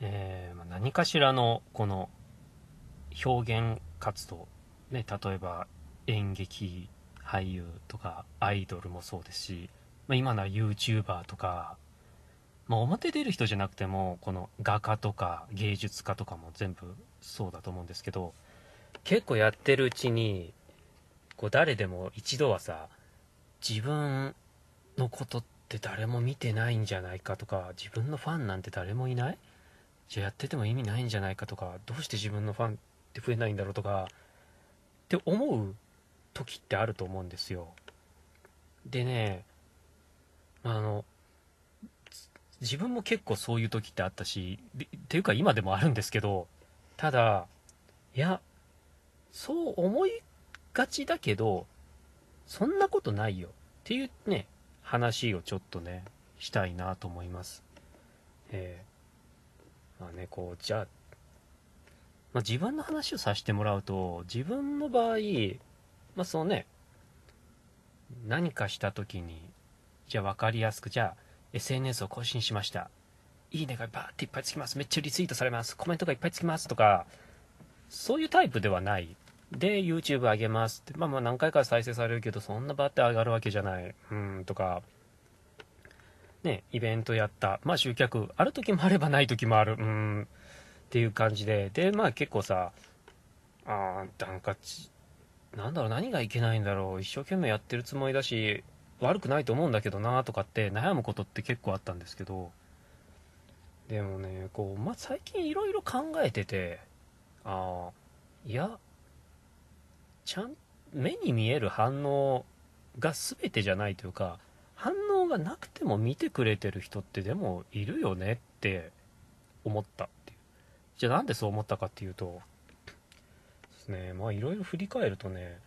えー、何かしらのこの表現活動、ね、例えば演劇俳優とかアイドルもそうですし、まあ、今なら YouTuber とか、まあ、表出る人じゃなくてもこの画家とか芸術家とかも全部そうだと思うんですけど結構やってるうちにこう誰でも一度はさ自分のことって誰も見てないんじゃないかとか自分のファンなんて誰もいないじゃあやってても意味ないんじゃないかとかどうして自分のファンって増えないんだろうとかって思う時ってあると思うんですよでねあの自分も結構そういう時ってあったしっていうか今でもあるんですけどただいやそう思いがちだけどそんなことないよっていうね話をちょっとねしたいなと思いますえまあね、こう、じゃあ、まあ、自分の話をさせてもらうと、自分の場合、まあ、そのね、何かした時に、じゃあ分かりやすく、じゃあ、SNS を更新しました。いいねがバーっていっぱいつきます。めっちゃリツイートされます。コメントがいっぱいつきますとか、そういうタイプではない。で、YouTube 上げますって。まあまあ何回か再生されるけど、そんなバーって上がるわけじゃない。うん、とか、ね、イベントやった。まあ集客、ある時もあればない時もある。うん。っていう感じで。で、まあ結構さ、あー、なんかなんだろう、何がいけないんだろう。一生懸命やってるつもりだし、悪くないと思うんだけどなとかって悩むことって結構あったんですけど、でもね、こう、まあ、最近いろいろ考えてて、ああ、いや、ちゃん、目に見える反応が全てじゃないというか、分がなくても見てくれてる人ってでもいるよねって思ったっていう。じゃあなんでそう思ったかっていうと、ですね、まあいろいろ振り返るとね、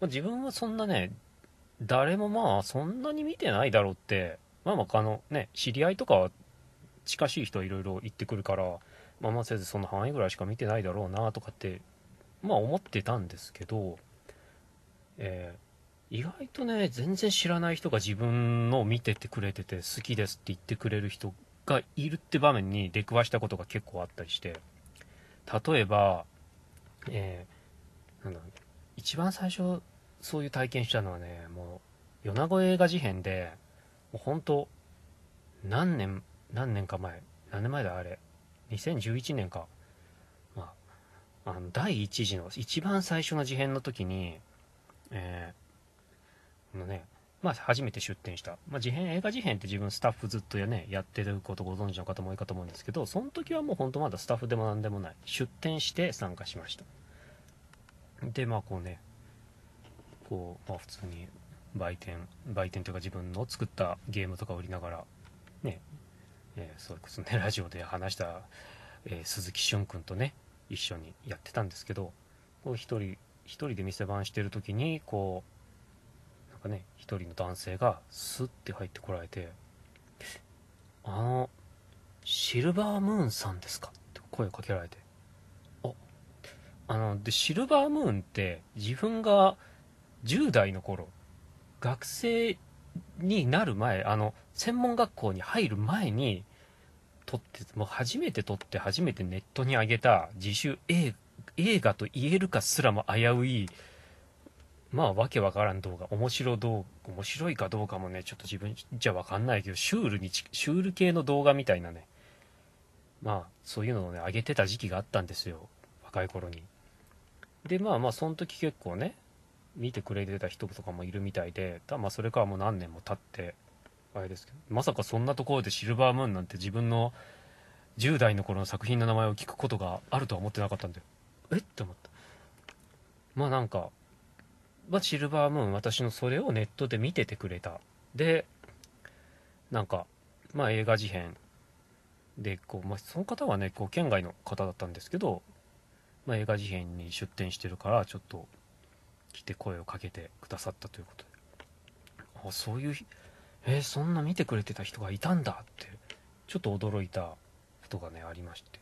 まあ、自分はそんなね、誰もまあそんなに見てないだろうって、まあまああのね、知り合いとか近しい人はいろいろ行ってくるから、まあまあせずその範囲ぐらいしか見てないだろうなとかって、まあ思ってたんですけど、えー意外とね全然知らない人が自分のを見ててくれてて好きですって言ってくれる人がいるって場面に出くわしたことが結構あったりして例えば、えー、なんだろう一番最初そういう体験したのはねもう米子映画事変でもう本当何年何年か前何年前だあれ2011年か、まあ、あの第1次の一番最初の事変の時に、えーのね、まあ、初めて出展した、まあ、事変映画事変って自分スタッフずっとや,、ね、やってることご存知の方も多いかと思うんですけどその時はもうほんとまだスタッフでも何でもない出展して参加しましたでまあこうねこう、まあ、普通に売店売店というか自分の作ったゲームとか売りながらねえー、そうこそね ラジオで話した、えー、鈴木俊君とね一緒にやってたんですけどこう1人1人で店番してる時にこうかね一人の男性がスッて入ってこられて「あのシルバームーンさんですか?」って声をかけられてああのでシルバームーンって自分が10代の頃学生になる前あの専門学校に入る前に撮ってもう初めて撮って初めてネットに上げた自主映画と言えるかすらも危ういまあ、わけわからん動画、面白どう、面白いかどうかもね、ちょっと自分じゃわかんないけど、シュールに、シュール系の動画みたいなね、まあ、そういうのをね、上げてた時期があったんですよ、若い頃に。で、まあまあ、その時結構ね、見てくれてた人とかもいるみたいで、たまあ、それからもう何年も経って、あれですけど、まさかそんなところでシルバームーンなんて自分の10代の頃の作品の名前を聞くことがあるとは思ってなかったんで、えって思った。まあなんか、はシルバームーン私のそれをネットで見ててくれたでなんかまあ映画事変でこう、まあ、その方はねこう県外の方だったんですけど、まあ、映画事変に出店してるからちょっと来て声をかけてくださったということであそういうえー、そんな見てくれてた人がいたんだってちょっと驚いたことがねありまして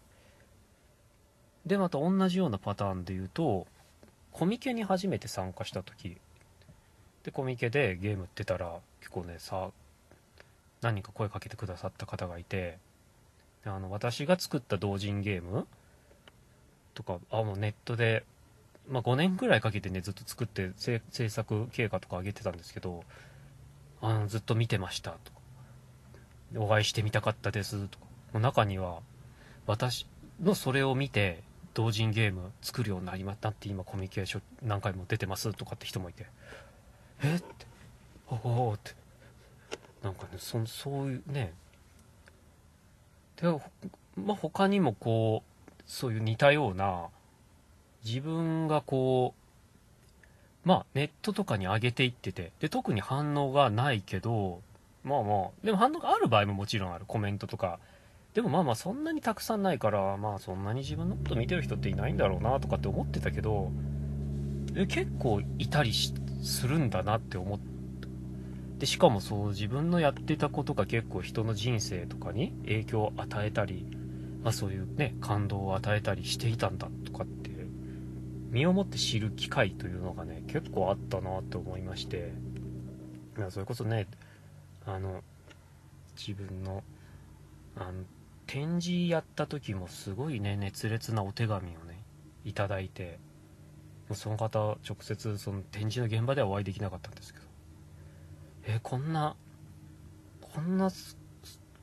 でまた同じようなパターンで言うとコミケに初めて参加した時でコミケでゲーム売ってたら結構ねさ何人か声かけてくださった方がいてあの私が作った同人ゲームとかあもうネットで、まあ、5年ぐらいかけてねずっと作って制作経過とか上げてたんですけどあのずっと見てましたとかお会いしてみたかったですとかもう中には私のそれを見て同人ゲーム作るようになりまたって今コミュニケーション何回も出てますとかって人もいてえっておおってなんかねそそういうねでまあ他にもこうそういう似たような自分がこうまあネットとかに上げていっててで特に反応がないけどまあまあでも反応がある場合ももちろんあるコメントとかでもまあまあそんなにたくさんないからまあそんなに自分のこと見てる人っていないんだろうなとかって思ってたけど結構いたりするんだなって思ってしかもそう自分のやってたことが結構人の人生とかに影響を与えたり、まあ、そういうね感動を与えたりしていたんだとかって身をもって知る機会というのがね結構あったなと思いましてそれこそねあの自分のあの展示やった時もすごいね熱烈なお手紙をねいただいてその方直接その展示の現場ではお会いできなかったんですけどえこんなこんな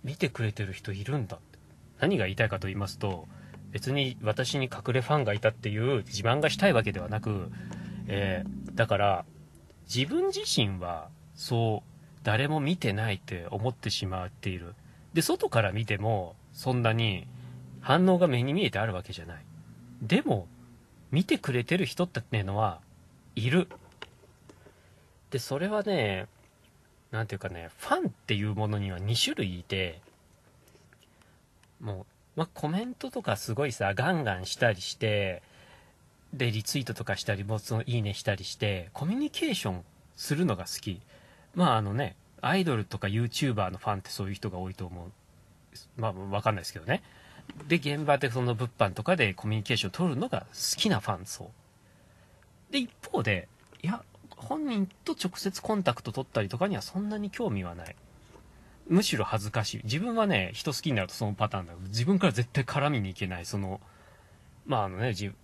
見てくれてる人いるんだって何が言いたいかと言いますと別に私に隠れファンがいたっていう自慢がしたいわけではなく、えー、だから自分自身はそう誰も見てないって思ってしまっているで外から見てもそんなに反応が目に見えてあるわけじゃない。でも、見てくれてる人っていうのは、いる。で、それはね、何ていうかね、ファンっていうものには2種類いて、もう、まあ、コメントとかすごいさ、ガンガンしたりして、で、リツイートとかしたり、もそのいいねしたりして、コミュニケーションするのが好き。まあ、あのね、アイドルとか YouTuber のファンってそういう人が多いと思う。まあ、わかんないですけどね。で、現場でその物販とかでコミュニケーションを取るのが好きなファン層。で、一方で、いや、本人と直接コンタクト取ったりとかにはそんなに興味はない。むしろ恥ずかしい。自分はね、人好きになるとそのパターンだ。自分から絶対絡みに行けない、その、まああのね、自分、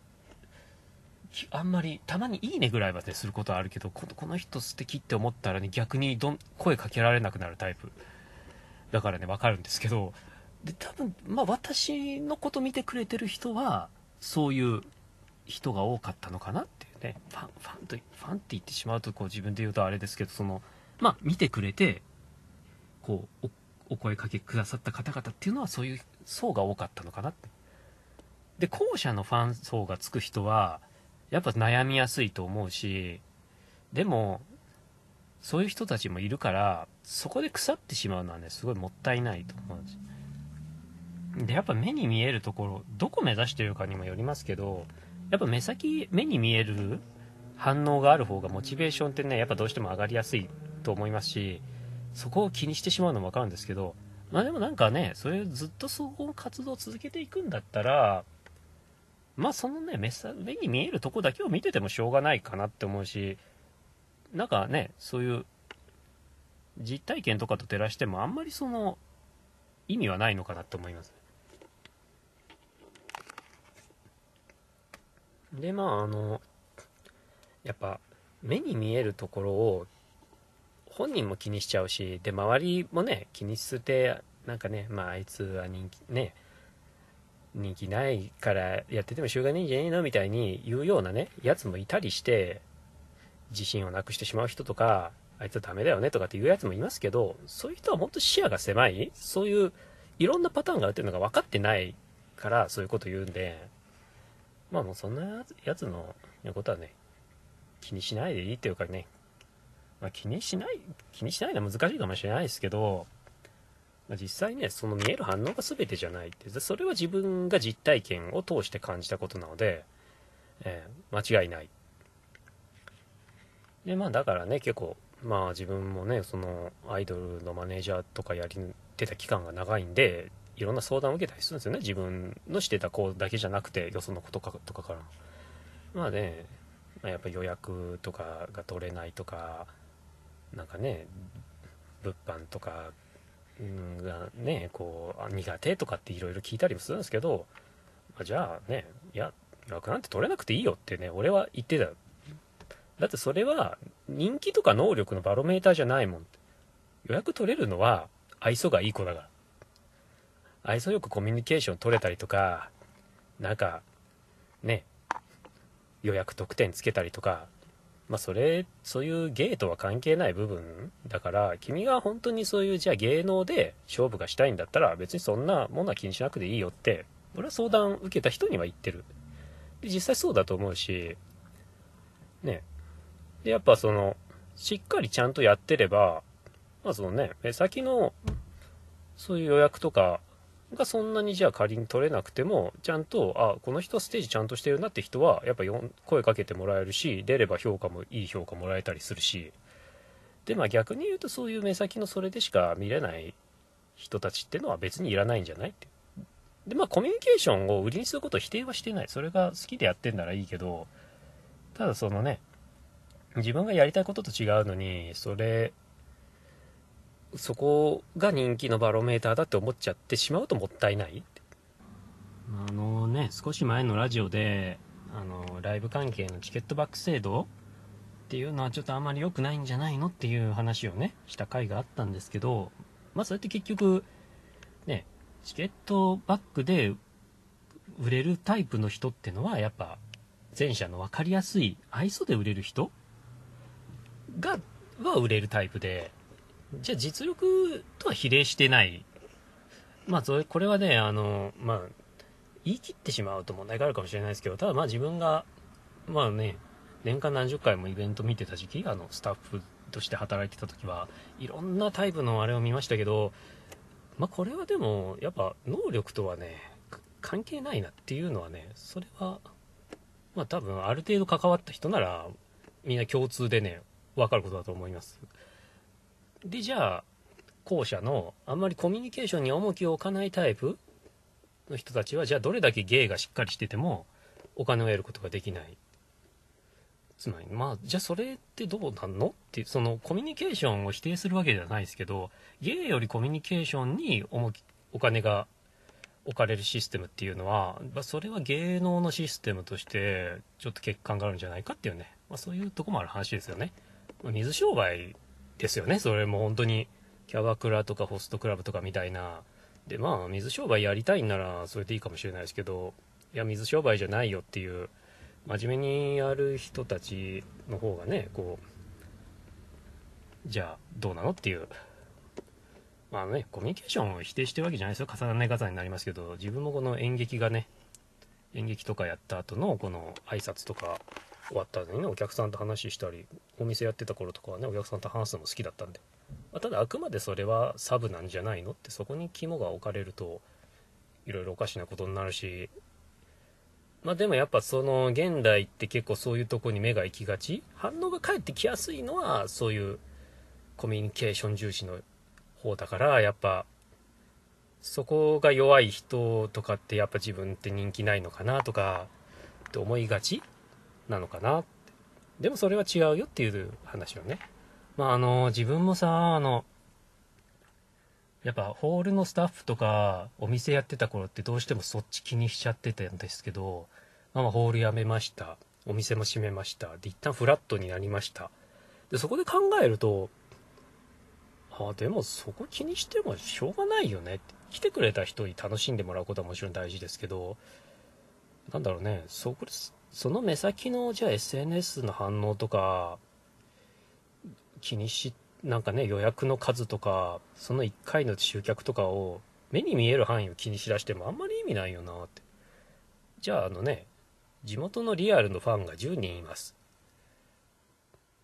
あんまり、たまにいいねぐらいはね、することはあるけど、この人素敵って思ったらね、逆にどん声かけられなくなるタイプ。だからね、分かるんですけど、で、多分、まあ私のこと見てくれてる人は、そういう人が多かったのかなっていうね、ファン、ファンと、ファンって言ってしまうと、こう自分で言うとあれですけど、その、まあ見てくれて、こうお、お声かけくださった方々っていうのはそういう層が多かったのかなって。で、後者のファン層がつく人は、やっぱ悩みやすいと思うし、でも、そういう人たちもいるからそこで腐ってしまうのはねすごいもったいないと思うんですでやっぱ目に見えるところどこ目指してるかにもよりますけどやっぱ目先目に見える反応がある方がモチベーションってねやっぱどうしても上がりやすいと思いますしそこを気にしてしまうのもわかるんですけどまあでもなんかねそれずっとそこの活動を続けていくんだったらまあそのね目に見えるとこだけを見ててもしょうがないかなって思うしなんかね、そういう実体験とかと照らしてもあんまりその意味はないのかなと思います。で、まああの、やっぱ目に見えるところを本人も気にしちゃうし、で、周りもね、気にして、なんかね、まああいつは人気、ね、人気ないからやっててもしょうがないんじゃねえのみたいに言うようなね、やつもいたりして、自信をなくしてしまう人とか、あいつはダメだよねとかっていうやつもいますけど、そういう人は本当視野が狭い、そういういろんなパターンがあるっていうのが分かってないから、そういうこと言うんで、まあもうそんなやつのことはね、気にしないでいいっていうかね、まあ、気にしない、気にしないのは難しいかもしれないですけど、まあ、実際ね、その見える反応が全てじゃないって、それは自分が実体験を通して感じたことなので、えー、間違いないでまあだからね結構まあ自分もねそのアイドルのマネージャーとかやりてた期間が長いんでいろんな相談を受けたりするんですよね自分のしてた子だけじゃなくてよその子とかとかからまあね、まあ、やっぱ予約とかが取れないとかなんかね物販とかがねこう苦手とかっていろいろ聞いたりもするんですけど、まあ、じゃあねいや予約なんて取れなくていいよってね俺は言ってただってそれは人気とか能力のバロメーターじゃないもん予約取れるのは愛想がいい子だから愛想よくコミュニケーション取れたりとかなんかね予約特典つけたりとかまあそれそういう芸とは関係ない部分だから君が本当にそういうじゃあ芸能で勝負がしたいんだったら別にそんなものは気にしなくていいよって俺は相談受けた人には言ってるで実際そうだと思うしねで、やっぱその、しっかりちゃんとやってれば、まあそのね、目先の、そういう予約とかがそんなにじゃあ仮に取れなくても、ちゃんと、あ、この人ステージちゃんとしてるなって人は、やっぱ声かけてもらえるし、出れば評価もいい評価もらえたりするし、でまあ逆に言うとそういう目先のそれでしか見れない人たちってのは別にいらないんじゃないってでまあコミュニケーションを売りにすることを否定はしてないそれが好きでやってんならいいけどただそのね自分がやりたいことと違うのにそれそこが人気のバロメーターだって思っちゃってしまうともったいないあのね少し前のラジオであのライブ関係のチケットバック制度っていうのはちょっとあまり良くないんじゃないのっていう話をねした回があったんですけどまあそれって結局ねチケットバックで売れるタイプの人ってのはやっぱ前者の分かりやすい愛想で売れる人がは売れるタイプでじゃあ実力とは比例してないまあそれこれはねあのまあ言い切ってしまうと問題があるかもしれないですけどただまあ自分がまあね年間何十回もイベント見てた時期あのスタッフとして働いてた時はいろんなタイプのあれを見ましたけどまあこれはでもやっぱ能力とはね関係ないなっていうのはねそれはまあ多分ある程度関わった人ならみんな共通でね分かることだと思いますでじゃあ後者のあんまりコミュニケーションに重きを置かないタイプの人たちはじゃあどれだけ芸がしっかりしててもお金を得ることができないつまりまあじゃあそれってどうなんのってそのコミュニケーションを否定するわけではないですけど芸よりコミュニケーションに重きお金が置かれるシステムっていうのは、まあ、それは芸能のシステムとしてちょっと欠陥があるんじゃないかっていうね、まあ、そういうとこもある話ですよね。水商売ですよねそれも本当にキャバクラとかホストクラブとかみたいなでまあ水商売やりたいんならそれでいいかもしれないですけどいや水商売じゃないよっていう真面目にやる人たちの方がねこうじゃあどうなのっていうまあねコミュニケーションを否定してるわけじゃないですよ重ならない方になりますけど自分もこの演劇がね演劇とかやった後のこの挨拶とか終わった後にねお客さんと話したりお店やってた頃とかはねお客さんと話すのも好きだったんで、まあ、ただあくまでそれはサブなんじゃないのってそこに肝が置かれるといろいろおかしなことになるしまあでもやっぱその現代って結構そういうとこに目が行きがち反応が返ってきやすいのはそういうコミュニケーション重視の方だからやっぱそこが弱い人とかってやっぱ自分って人気ないのかなとかって思いがちなのかなってでもそれは違うよっていう話をねまああの自分もさあのやっぱホールのスタッフとかお店やってた頃ってどうしてもそっち気にしちゃってたんですけど、まあ、ホールやめましたお店も閉めましたで一旦フラットになりましたでそこで考えるとあでもそこ気にしてもしょうがないよねって来てくれた人に楽しんでもらうことはもちろん大事ですけどなんだろうねそこその目先のじゃあ SNS の反応とか気にしなんかね予約の数とかその1回の集客とかを目に見える範囲を気にしだしてもあんまり意味ないよなってじゃああのね地元のリアルのファンが10人います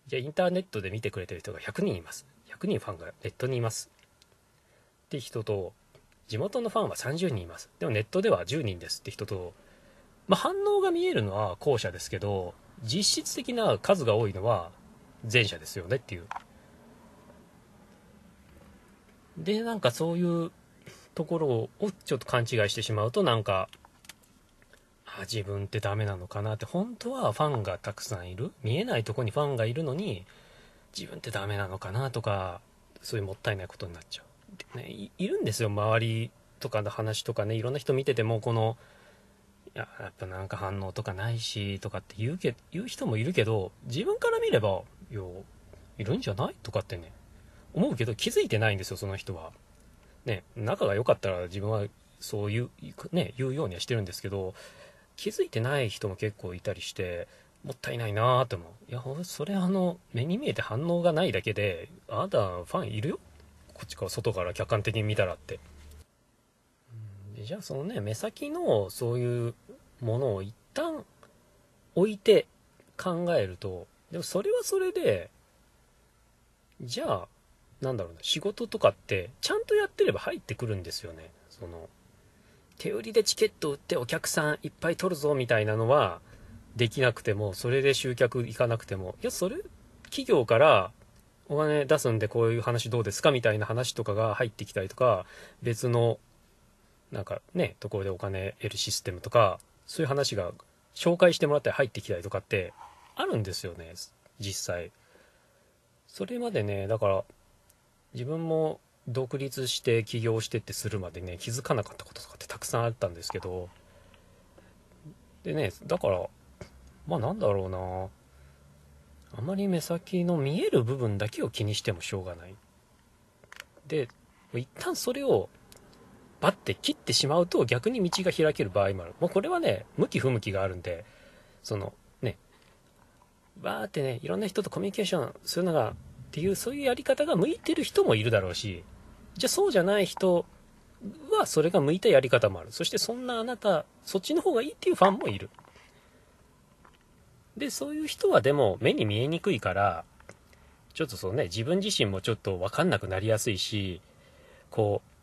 じゃあインターネットで見てくれてる人が100人います100人ファンがネットにいますって人と地元のファンは30人いますでもネットでは10人ですって人とまあ、反応が見えるのは後者ですけど、実質的な数が多いのは前者ですよねっていう。で、なんかそういうところをちょっと勘違いしてしまうと、なんか、あ自分ってダメなのかなって、本当はファンがたくさんいる。見えないとこにファンがいるのに、自分ってダメなのかなとか、そういうもったいないことになっちゃう。ね、いるんですよ、周りとかの話とかね、いろんな人見てても、この、ややっぱなんか反応とかないしとかって言うけ言う人もいるけど自分から見ればいやいるんじゃないとかってね思うけど気づいてないんですよその人は。ね仲が良かったら自分はそういう,、ね、言うようにはしてるんですけど気づいてない人も結構いたりしてもったいないなーって思ういやそれあの目に見えて反応がないだけであなたファンいるよこっちから外から客観的に見たらって。じゃあそのね目先のそういうものを一旦置いて考えるとでもそれはそれでじゃあなんだろうな仕事とかってちゃんとやってれば入ってくるんですよねその手売りでチケット売ってお客さんいっぱい取るぞみたいなのはできなくてもそれで集客行かなくてもいやそれ企業からお金出すんでこういう話どうですかみたいな話とかが入ってきたりとか別のなんかねところでお金得るシステムとかそういう話が紹介してもらったり入ってきたりとかってあるんですよね実際それまでねだから自分も独立して起業してってするまでね気づかなかったこととかってたくさんあったんですけどでねだからまあなんだろうなあまり目先の見える部分だけを気にしてもしょうがないで一旦それをバッて切ってしまうと逆に道が開ける場合もある。もうこれはね、向き不向きがあるんで、そのね、バーってね、いろんな人とコミュニケーションするのが、っていう、そういうやり方が向いてる人もいるだろうし、じゃあそうじゃない人はそれが向いたやり方もある。そしてそんなあなた、そっちの方がいいっていうファンもいる。で、そういう人はでも目に見えにくいから、ちょっとそうね、自分自身もちょっとわかんなくなりやすいし、こう、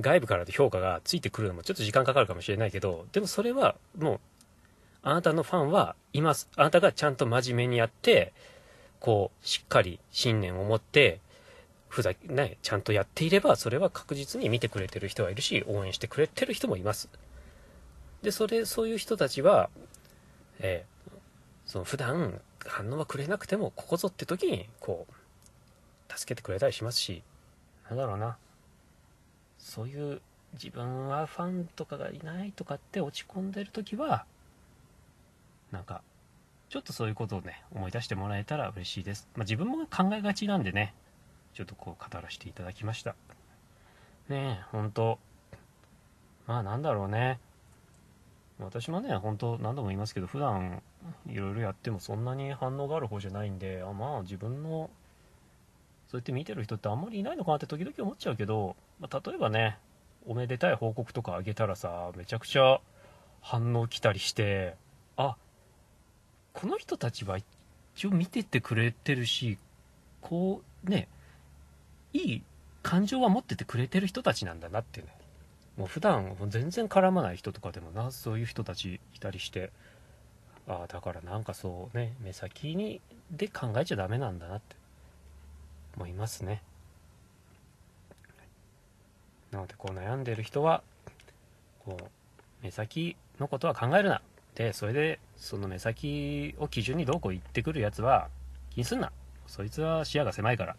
外部からの評価がついてくるのもちょっと時間かかるかもしれないけど、でもそれはもう、あなたのファンはいます。あなたがちゃんと真面目にやって、こう、しっかり信念を持って、ふざけ、ね、ちゃんとやっていれば、それは確実に見てくれてる人はいるし、応援してくれてる人もいます。で、それ、そういう人たちは、えー、その普段反応はくれなくても、ここぞって時に、こう、助けてくれたりしますし、なんだろうな。そういう自分はファンとかがいないとかって落ち込んでる時はなんかちょっとそういうことをね思い出してもらえたら嬉しいです、まあ、自分も考えがちなんでねちょっとこう語らせていただきましたねえ本当まあなんだろうね私もね本当何度も言いますけど普段いろいろやってもそんなに反応がある方じゃないんであまあ自分のそうやって見てる人ってあんまりいないのかなって時々思っちゃうけど、まあ、例えばねおめでたい報告とかあげたらさめちゃくちゃ反応来たりしてあこの人たちは一応見ててくれてるしこうねいい感情は持っててくれてる人たちなんだなってねもう普段全然絡まない人とかでもなそういう人たちいたりしてああだからなんかそうね目先にで考えちゃダメなんだなって思いますねなのでこう悩んでる人はこう目先のことは考えるなでそれでその目先を基準にどうこう言ってくるやつは気にすんなそいつは視野が狭いから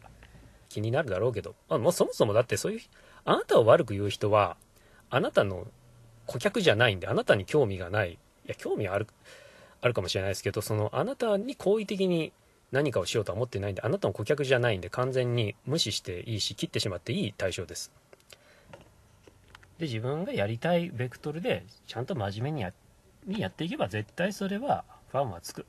気になるだろうけど、まあ、もうそもそもだってそういうあなたを悪く言う人はあなたの顧客じゃないんであなたに興味がないいや興味はあるあるかもしれないですけどそのあなたに好意的に何かをしようとは思ってないんであなたの顧客じゃないんで完全に無視していいし切ってしまっていい対象ですで自分がやりたいベクトルでちゃんと真面目にやにやっていけば絶対それはファンはつく